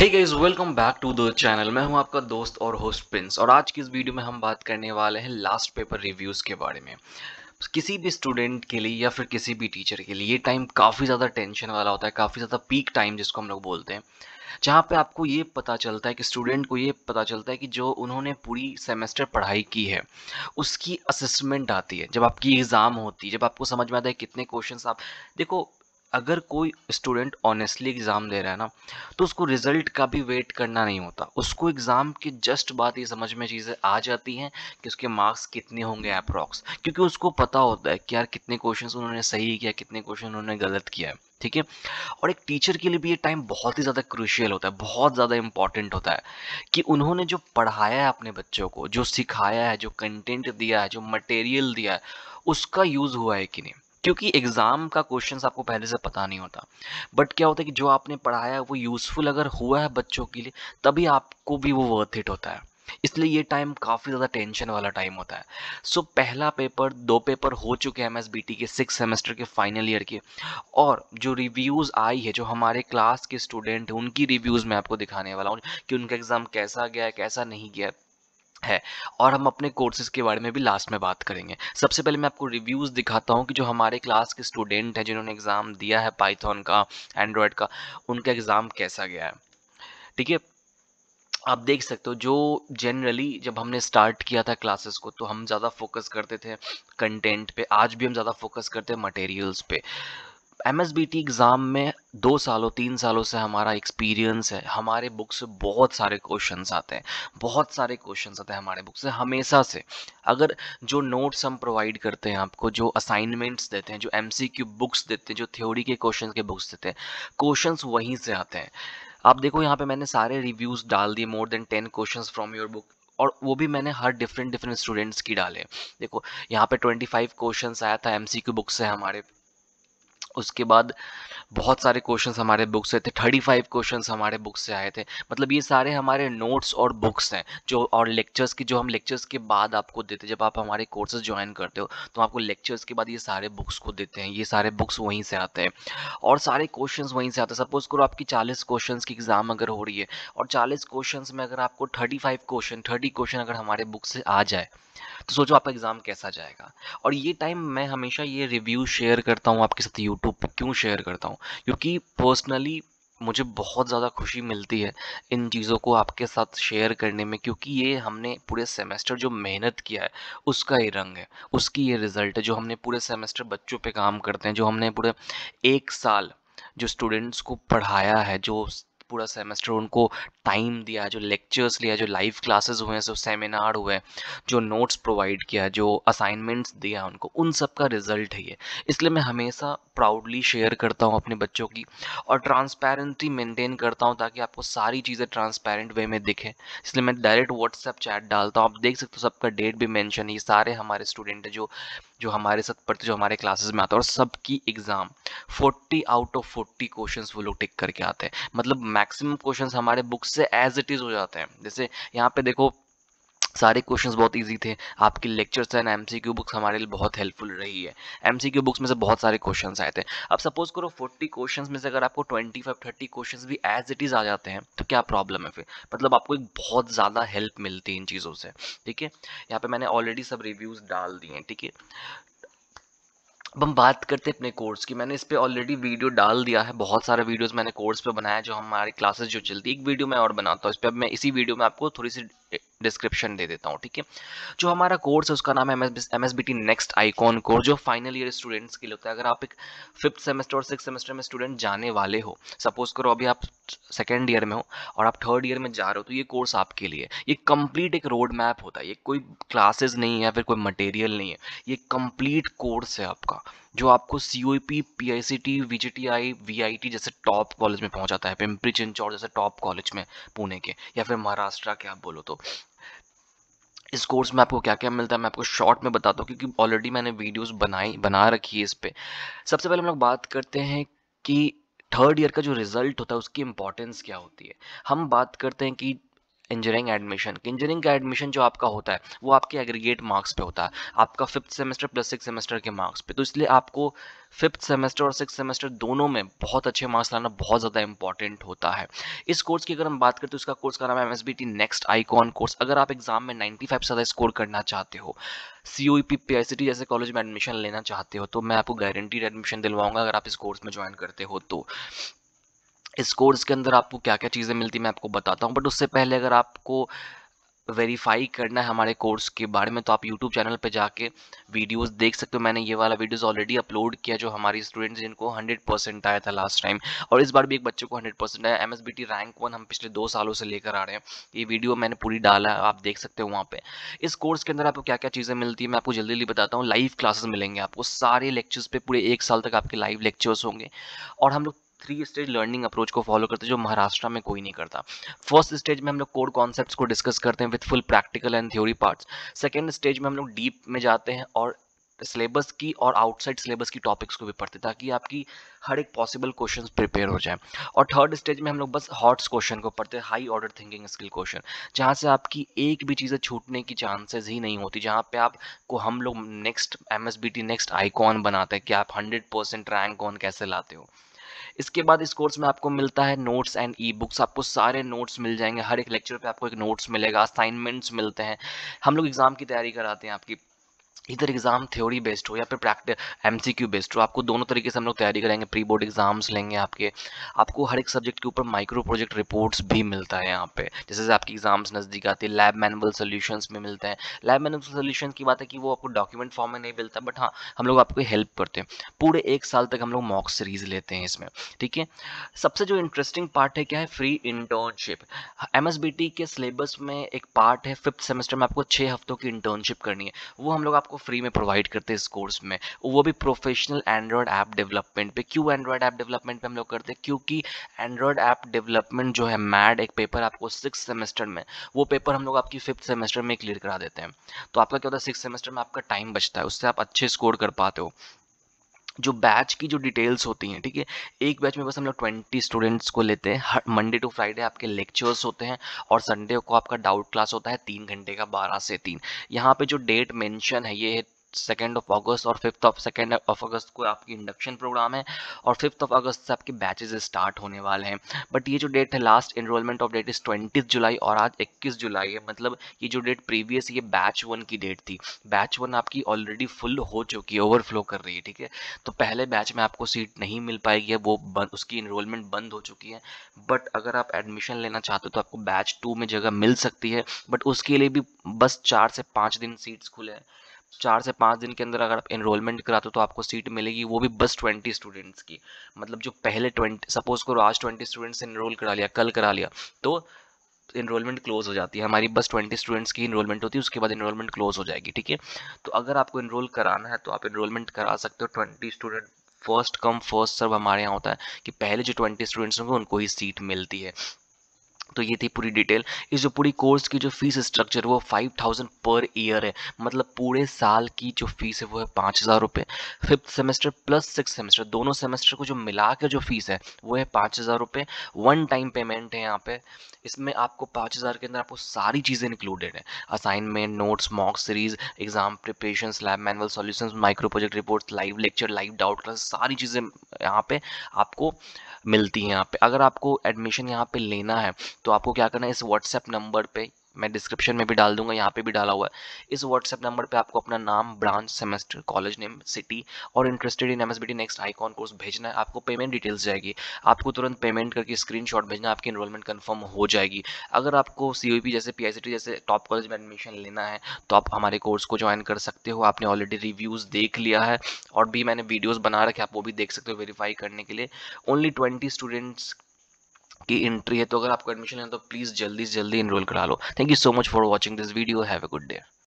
ठीक है is welcome back to the channel मैं हूं आपका दोस्त और होस्ट प्रिंस और आज की इस वीडियो में हम बात करने वाले हैं लास्ट पेपर रिव्यूज़ के बारे में किसी भी स्टूडेंट के लिए या फिर किसी भी टीचर के लिए ये टाइम काफ़ी ज़्यादा टेंशन वाला होता है काफ़ी ज़्यादा पीक टाइम जिसको हम लोग बोलते हैं जहाँ पे आपको ये पता चलता है कि स्टूडेंट को ये पता चलता है कि जो उन्होंने पूरी सेमेस्टर पढ़ाई की है उसकी असेसमेंट आती है जब आपकी एग्ज़ाम होती है जब आपको समझ में आता है कितने क्वेश्चन आप देखो अगर कोई स्टूडेंट ऑनेस्टली एग्ज़ाम दे रहा है ना तो उसको रिजल्ट का भी वेट करना नहीं होता उसको एग्ज़ाम की जस्ट बात ये समझ में चीज़ें आ जाती हैं कि उसके मार्क्स कितने होंगे अप्रॉक्स क्योंकि उसको पता होता है कि यार कितने क्वेश्चन उन्होंने सही किया कितने क्वेश्चन उन्होंने गलत किया है ठीक है और एक टीचर के लिए भी ये टाइम बहुत ही ज़्यादा क्रूशियल होता है बहुत ज़्यादा इंपॉर्टेंट होता है कि उन्होंने जो पढ़ाया है अपने बच्चों को जो सिखाया है जो कंटेंट दिया है जो मटेरियल दिया है उसका यूज़ हुआ है कि नहीं क्योंकि एग्ज़ाम का क्वेश्चन आपको पहले से पता नहीं होता बट क्या होता है कि जो आपने पढ़ाया है वो यूज़फुल अगर हुआ है बच्चों के लिए तभी आपको भी वो वर्थ इट होता है इसलिए ये टाइम काफ़ी ज़्यादा टेंशन वाला टाइम होता है सो so, पहला पेपर दो पेपर हो चुके हैं एम के सिक्स सेमेस्टर के फाइनल ईयर के और जो रिव्यूज़ आई है जो हमारे क्लास के स्टूडेंट हैं उनकी रिव्यूज़ मैं आपको दिखाने वाला हूँ कि उनका एग्ज़ाम कैसा गया है कैसा नहीं गया है और हम अपने कोर्सेज के बारे में भी लास्ट में बात करेंगे सबसे पहले मैं आपको रिव्यूज़ दिखाता हूँ कि जो हमारे क्लास के स्टूडेंट हैं जिन्होंने एग्ज़ाम दिया है पाइथन का एंड्रॉयड का उनका एग्ज़ाम कैसा गया है ठीक है आप देख सकते हो जो जनरली जब हमने स्टार्ट किया था क्लासेस को तो हम ज़्यादा फोकस करते थे कंटेंट पे आज भी हम ज़्यादा फोकस करते हैं मटेरियल्स पे M S B T exam में दो सालों तीन सालों से हमारा एक्सपीरियंस है हमारे बुक से बहुत सारे क्वेश्चन आते हैं बहुत सारे क्वेश्चन आते हैं हमारे बुक से हमेशा से अगर जो नोट्स हम प्रोवाइड करते हैं आपको जो असाइनमेंट्स देते हैं जो एम बुक्स देते हैं जो थ्योरी के क्वेश्चन के बुक्स देते हैं क्वेश्चन वहीं से आते हैं आप देखो यहाँ पे मैंने सारे रिव्यूज़ डाल दिए more than ten question from your book और वो भी मैंने हर डिफरेंट डिफरेंट स्टूडेंट्स की डाले देखो यहाँ पे 25 क्वेश्चंस आया था एमसीक्यू बुक से हमारे उसके बाद बहुत सारे क्वेश्चंस हमारे बुक से थे थर्टी फाइव क्वेश्चन हमारे बुक से आए थे मतलब ये सारे हमारे नोट्स और बुक्स हैं जो और लेक्चर्स की जो हम लेक्चर्स के बाद आपको देते जब आप हमारे कोर्सेज ज्वाइन करते हो तो आपको लेक्चर्स के बाद ये सारे बुक्स को देते हैं ये सारे बुक्स वहीं से आते हैं और सारे क्वेश्चन वहीं से आते हैं सपोज करो आपकी चालीस क्वेश्चन की एग्ज़ाम अगर हो रही है और चालीस क्वेश्चन में अगर आपको thirty five question thirty question अगर हमारे बुक से आ जाए तो सोचो आपका एग्ज़ाम कैसा जाएगा और ये टाइम मैं हमेशा ये रिव्यू शेयर करता हूँ आपके साथ यूट्यूब पर क्यों शेयर करता हूँ क्योंकि पर्सनली मुझे बहुत ज़्यादा खुशी मिलती है इन चीज़ों को आपके साथ शेयर करने में क्योंकि ये हमने पूरे सेमेस्टर जो मेहनत किया है उसका ये रंग है उसकी ये रिज़ल्ट है जो हमने पूरे सेमेस्टर बच्चों पे काम करते हैं जो हमने पूरे एक साल जो स्टूडेंट्स को पढ़ाया है जो पूरा सेमेस्टर उनको टाइम दिया जो लेक्चर्स लिया जो लाइव क्लासेस हुए हैं सेमिनार हुए जो नोट्स प्रोवाइड किया जो असाइनमेंट्स दिया उनको उन सब का रिजल्ट है ये इसलिए मैं हमेशा प्राउडली शेयर करता हूँ अपने बच्चों की और ट्रांसपेरेंसी मेंटेन करता हूँ ताकि आपको सारी चीज़ें ट्रांसपेरेंट वे में दिखें इसलिए मैं डायरेक्ट व्हाट्सएप चैट डालता हूँ आप देख सकते हो सबका डेट भी मैंशन है ये सारे हमारे स्टूडेंट हैं जो जो हमारे साथ पढ़ते जो हमारे क्लासेस में आते हैं और सबकी एग्ज़ाम 40 आउट ऑफ 40 क्वेश्चंस वो लोग टिक करके आते हैं मतलब मैक्सिमम क्वेश्चंस हमारे बुक से एज इट इज़ हो जाते हैं जैसे यहाँ पे देखो सारे क्वेश्चंस बहुत इजी थे आपके लेक्चर्स एंड एमसीक्यू बुक्स हमारे लिए बहुत हेल्पफुल रही है एमसीक्यू बुक्स में से बहुत सारे क्वेश्चंस आए थे अब सपोज करो 40 क्वेश्चंस में से अगर आपको 25 30 क्वेश्चंस भी एज इट इज़ आ जाते हैं तो क्या प्रॉब्लम है फिर मतलब आपको एक बहुत ज़्यादा हेल्प मिलती है इन चीज़ों से ठीक है यहाँ पर मैंने ऑलरेडी सब रिव्यूज़ डाल दिए हैं ठीक है अब हम बात करते हैं अपने कोर्स की मैंने इस पर ऑलरेडी वीडियो डाल दिया है बहुत सारे वीडियोस मैंने कोर्स पे बनाया जो हमारी क्लासेस जो चलती है एक वीडियो मैं और बनाता हूँ इस पर मैं इसी वीडियो में आपको थोड़ी सी डिस्क्रिप्शन दे देता हूँ ठीक है जो हमारा कोर्स है उसका नाम है M S B T next icon course जो फाइनल ईयर स्टूडेंट्स के लिए होता है अगर आप एक फिफ्थ सेमेस्टर और सिक्स सेमेस्टर में स्टूडेंट जाने वाले हो सपोज करो अभी आप सेकेंड ईयर में हो और आप थर्ड ईयर में जा रहे हो तो ये कोर्स आपके लिए ये कंप्लीट एक रोड मैप होता है ये कोई क्लासेस नहीं है फिर कोई मटेरियल नहीं है ये कंप्लीट कोर्स है आपका जो आपको C O P P I C T V J T I V I T जैसे टॉप कॉलेज में पहुंचाता है पिंपरी चिंचौड़ जैसे टॉप कॉलेज में पुणे के या फिर महाराष्ट्र के आप बोलो तो इस कोर्स में आपको क्या क्या मिलता है मैं आपको शॉर्ट में बताता हूँ क्योंकि ऑलरेडी मैंने वीडियोस बनाई बना रखी है इस पर सबसे पहले हम लोग बात करते हैं कि थर्ड ईयर का जो रिजल्ट होता है उसकी इम्पॉर्टेंस क्या होती है हम बात करते हैं कि इंजीनियरिंग एडमिशन इंजीनियरिंग का एडमिशन जो आपका होता है वो आपके एग्रीगेट मार्क्स पे होता है आपका fifth semester plus six semester के मार्क्स पे तो इसलिए आपको फिफ्थ सेमेस्टर और सिक्स सेमेस्टर दोनों में बहुत अच्छे मार्क्स लाना बहुत ज़्यादा इंपॉर्टेंट होता है इस कोर्स की अगर हम बात करते हैं उसका तो कोर्स का नाम है M S B T next icon course अगर आप एग्जाम में नाइन्टी फाइव से ज़्यादा स्कोर करना चाहते हो C O P P I C T जैसे कॉलेज में एडमिशन लेना चाहते हो तो मैं आपको गारंटीड एडमिशन दिलवाऊंगा अगर आप इस कोर्स में ज्वाइन करते हो तो इस कोर्स के अंदर आपको क्या क्या चीज़ें मिलती मैं आपको बताता हूँ बट उससे पहले अगर आपको वेरीफाई करना है हमारे कोर्स के बारे में तो आप यूट्यूब चैनल पर जाके वीडियोस देख सकते हो मैंने ये वाला वीडियोस ऑलरेडी अपलोड किया जो हमारी स्टूडेंट्स जिनको 100 परसेंट आया था लास्ट टाइम और इस बार भी एक बच्चे को 100 परसेंट आया एम रैंक वन हम पिछले दो सालों से लेकर आ रहे हैं ये वीडियो मैंने पूरी डाला है आप देख सकते हो वहाँ पर इस कोर्स के अंदर आपको क्या क्या चीज़ें मिलती है मैं आपको जल्दी जल्दी बताता हूँ लाइव क्लासेस मिलेंगे आपको सारे लेक्चर्स पर पूरे एक साल तक आपके लाइव लेक्चर्स होंगे और हम लोग थ्री स्टेज लर्निंग अप्रोच को फॉलो करते हैं जो महाराष्ट्र में कोई नहीं करता फर्स्ट स्टेज में हम लोग कोड कॉन्सेप्ट को डिस्कस करते हैं with full practical and theory parts second stage में हम लोग डीप में जाते हैं और सिलेबस की और आउटसाइड सिलेबस की टॉपिक्स को भी पढ़ते ताकि आपकी हर एक पॉसिबल क्वेश्चन प्रिपेयर हो जाए और थर्ड स्टेज में हम लोग बस हॉट्स क्वेश्चन को पढ़ते हैं high order thinking skill question जहाँ से आपकी एक भी चीज़ें छूटने की चांसेस ही नहीं होती जहाँ पे आपको हम लोग नेक्स्ट एम नेक्स्ट आईकॉन बनाते हैं कि आप हंड्रेड परसेंट रैंक ऑन कैसे लाते हो इसके बाद इस कोर्स में आपको मिलता है नोट्स एंड ई बुक्स आपको सारे नोट्स मिल जाएंगे हर एक लेक्चर पे आपको एक नोट्स मिलेगा असाइनमेंट्स मिलते हैं हम लोग एग्जाम की तैयारी कराते हैं आपकी इधर एग्जाम थ्योरी बेस्ड हो या फिर प्रैक्टिस एमसीक्यू बेस्ड हो आपको दोनों तरीके से हम लोग तैयारी करेंगे प्री बोर्ड एग्जाम्स लेंगे आपके आपको हर एक सब्जेक्ट के ऊपर माइक्रो प्रोजेक्ट रिपोर्ट्स भी मिलता है यहाँ पे जैसे जैसे आपकी एग्जाम्स नज़दीक आती है लैब मैनुअल सोल्यूशन में मिलते हैं लैब मैनुअल सोल्यूशन की बात है कि वो आपको डॉक्यूमेंट फॉर्म में नहीं मिलता बट हाँ हम लोग आपको हेल्प करते हैं पूरे एक साल तक हम लोग मॉक सीरीज लेते हैं इसमें ठीक है सबसे जो इंटरेस्टिंग पार्ट है क्या है फ्री इंटर्नशिप एम के सिलेबस में एक पार्ट है फिफ्थ सेमेस्टर में आपको छः हफ्तों की इंटर्नशिप करनी है वो हम लोग आप आपको फ्री में प्रोवाइड करते हैं इस कोर्स में वो भी प्रोफेशनल एंड्रॉयड ऐप डेवलपमेंट पे क्यों एंड्रॉयड ऐप डेवलपमेंट पे हम लोग करते हैं क्योंकि एंड्रॉयड ऐप डेवलपमेंट जो है मैड एक पेपर आपको सिक्स सेमेस्टर में वो पेपर हम लोग आपकी फिफ्थ सेमेस्टर में क्लियर करा देते हैं तो आपका क्या होता है सिक्स सेमेस्टर में आपका टाइम बचता है उससे आप अच्छे स्कोर कर पाते हो जो बैच की जो डिटेल्स होती हैं ठीक है एक बैच में बस हम लोग ट्वेंटी स्टूडेंट्स को लेते हैं हर मंडे टू फ्राइडे आपके लेक्चर्स होते हैं और संडे को आपका डाउट क्लास होता है तीन घंटे का बारह से तीन यहाँ पे जो डेट मेंशन है ये है सेकेंड ऑफ अगस्त और fifth of second of August को आपकी इंडक्शन प्रोग्राम है और फिफ्थ ऑफ अगस्त से आपके बैचेज स्टार्ट होने वाले हैं बट ये जो डेट है last enrolment of date is twenty July और आज इक्कीस जुलाई है मतलब ये जो डेट प्रीवियस ये बैच वन की डेट थी बैच वन आपकी ऑलरेडी फुल हो चुकी है ओवरफ्लो कर रही है ठीक है तो पहले बैच में आपको सीट नहीं मिल पाएगी वो बंद उसकी इनरोलमेंट बंद हो चुकी है बट अगर आप एडमिशन लेना चाहते हो तो आपको बैच टू में जगह मिल सकती है बट उसके लिए भी बस चार से पाँच दिन सीट्स खुले हैं चार से पाँच दिन के अंदर अगर आप इनरोलमेंट कराते हो तो आपको सीट मिलेगी वो भी बस ट्वेंटी स्टूडेंट्स की मतलब जो पहले ट्वेंटी सपोज करो आज ट्वेंटी स्टूडेंट्स इनरोल करा लिया कल करा लिया तो इनरोलमेंट क्लोज हो जाती है हमारी बस ट्वेंटी स्टूडेंट्स की इनरोलमेंट होती है उसके बाद इनरोलमेंट क्लोज हो जाएगी ठीक है तो अगर आपको इनरोल कराना है तो आप इनरोलमेंट करा सकते हो twenty student first come first serve हमारे यहाँ होता है कि पहले जो ट्वेंटी स्टूडेंट्स होंगे उनको ही सीट मिलती है तो ये थी पूरी डिटेल इस जो पूरी कोर्स की जो फीस स्ट्रक्चर वो फाइव थाउजेंड पर ईयर है मतलब पूरे साल की जो फीस है वो है पाँच हज़ार रुपये fifth semester plus six semester दोनों सेमेस्टर को जो मिला के जो फीस है वो है पाँच हज़ार रुपये वन टाइम पेमेंट है यहाँ पे इसमें आपको पाँच हज़ार के अंदर आपको सारी चीज़ें इंक्लूडेड है assignment notes mock series exam preparation lab manual solution micro project report live lecture live doubt class सारी चीज़ें यहाँ पर आपको मिलती हैं यहाँ पर अगर आपको एडमिशन यहाँ पर लेना है तो आपको क्या करना है इस व्हाट्सएप नंबर पे मैं डिस्क्रिप्शन में भी डाल दूंगा यहाँ पे भी डाला हुआ है इस व्हाट्सएप नंबर पे आपको अपना नाम branch semester college name city और interested in MSBT next icon course भेजना है आपको पेमेंट डिटेल्स जाएगी आपको तुरंत पेमेंट करके स्क्रीनशॉट भेजना आपकी इनरोलमेंट कंफर्म हो जाएगी अगर आपको सी e जैसे पी जैसे टॉप कॉलेज में एडमिशन लेना है तो आप हमारे कोर्स को ज्वाइन कर सकते हो आपने ऑलरेडी रिव्यूज़ देख लिया है और भी मैंने वीडियोज़ बना रखे आप वो भी देख सकते हो वेरीफाई करने के लिए ओनली ट्वेंटी स्टूडेंट्स आपकी एंट्री है तो अगर आपको एडमिशन है तो प्लीज़ जल्दी से जल्दी इनरोल करा लो thank you so much for watching this video have a good day